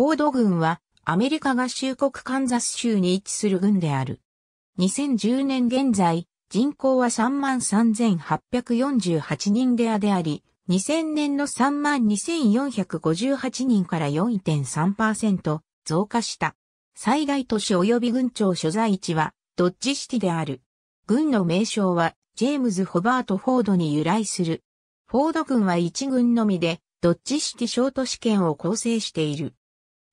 フォード軍はアメリカ合衆国カンザス州に位置する軍である。2010年現在、人口は33,848人であであり、2000年の32,458人から4.3%増加した。最大都市及び軍庁所在地はドッジシティである。軍の名称はジェームズ・ホバート・フォードに由来する。フォード軍は1軍のみでドッジシティ小都市圏を構成している。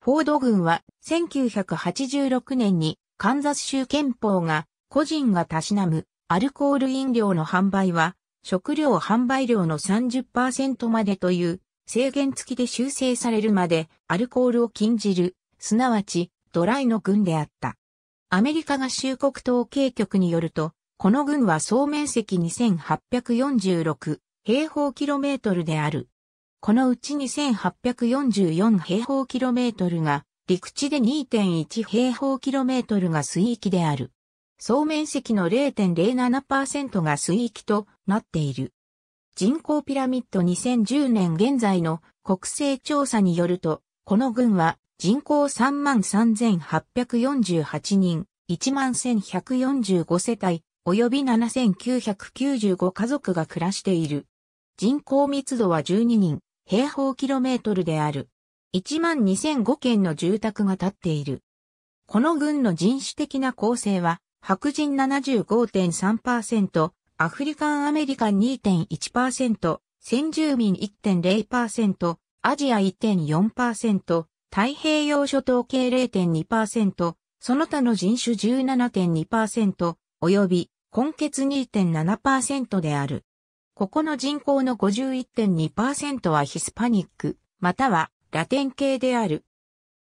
フォード軍は1986年にカンザス州憲法が個人がたしなむアルコール飲料の販売は食料販売量の30%までという制限付きで修正されるまでアルコールを禁じる、すなわちドライの軍であった。アメリカ合衆国統計局によると、この軍は総面積2846平方キロメートルである。このうち2844平方キロメートルが、陸地で2.1平方キロメートルが水域である。総面積の0.07%が水域となっている。人口ピラミッド2010年現在の国勢調査によると、この群は人口33,848人、11,145世帯、及び7,995家族が暮らしている。人口密度は12人、平方キロメートルである。12005件の住宅が建っている。この郡の人種的な構成は、白人75.3%、アフリカンアメリカン2.1%、先住民1.0%、アジア1.4%、太平洋諸島系0.2%、その他の人種17.2%、及び、根血2.7%である。ここの人口の51.2%はヒスパニック、またはラテン系である。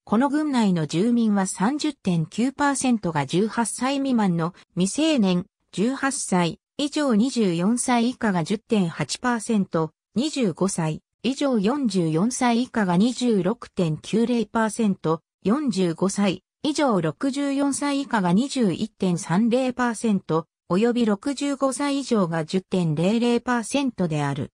この群内の住民は30.9%が18歳未満の未成年、18歳以上24歳以下が10.8%、25歳以上44歳以下が26.90%、45歳以上64歳以下が21.30%、及び65歳以上が10.00%である。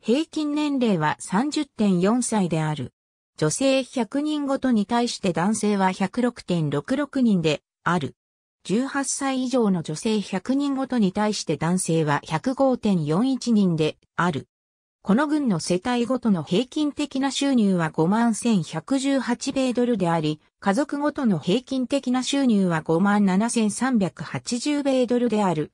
平均年齢は30.4歳である。女性100人ごとに対して男性は106.66人である。18歳以上の女性100人ごとに対して男性は105.41人である。この軍の世帯ごとの平均的な収入は51,118米ドルであり、家族ごとの平均的な収入は57,380米ドルである。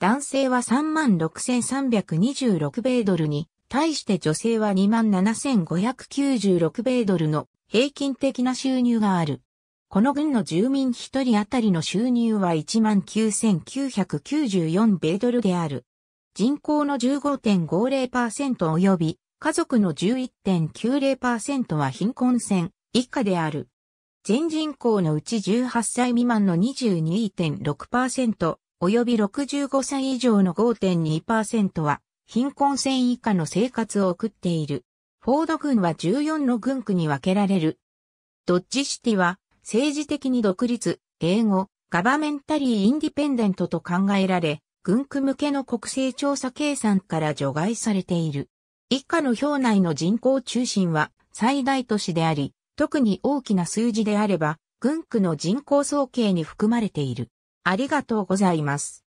男性は36,326米ドルに、対して女性は27,596米ドルの平均的な収入がある。この軍の住民1人当たりの収入は19,994米ドルである。人口の15.50%及び家族の11.90%は貧困線以下である。全人口のうち18歳未満の22.6%及び65歳以上の5.2%は貧困線以下の生活を送っている。フォード軍は14の軍区に分けられる。ドッジシティは政治的に独立、英語、ガバメンタリー・インディペンデントと考えられ、軍区向けの国勢調査計算から除外されている。以下の表内の人口中心は最大都市であり、特に大きな数字であれば、軍区の人口総計に含まれている。ありがとうございます。